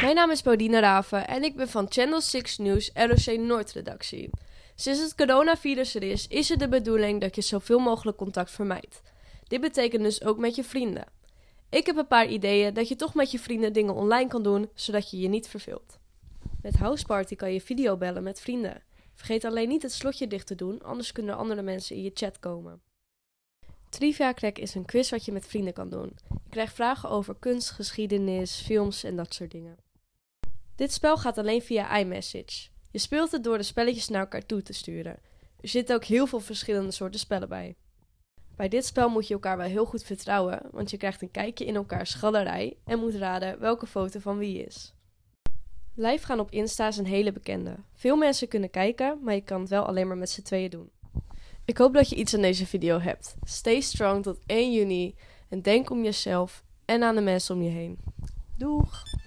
Mijn naam is Paulina Raven en ik ben van Channel 6 News ROC Noord-redactie. Sinds het coronavirus er is, is het de bedoeling dat je zoveel mogelijk contact vermijdt. Dit betekent dus ook met je vrienden. Ik heb een paar ideeën dat je toch met je vrienden dingen online kan doen, zodat je je niet verveelt. Met Houseparty kan je videobellen met vrienden. Vergeet alleen niet het slotje dicht te doen, anders kunnen andere mensen in je chat komen. Trivia Crack is een quiz wat je met vrienden kan doen. Je krijgt vragen over kunst, geschiedenis, films en dat soort dingen. Dit spel gaat alleen via iMessage. Je speelt het door de spelletjes naar elkaar toe te sturen. Er zitten ook heel veel verschillende soorten spellen bij. Bij dit spel moet je elkaar wel heel goed vertrouwen, want je krijgt een kijkje in elkaars galerij en moet raden welke foto van wie is. Live gaan op Insta is een hele bekende. Veel mensen kunnen kijken, maar je kan het wel alleen maar met z'n tweeën doen. Ik hoop dat je iets aan deze video hebt. Stay strong tot 1 juni en denk om jezelf en aan de mensen om je heen. Doeg!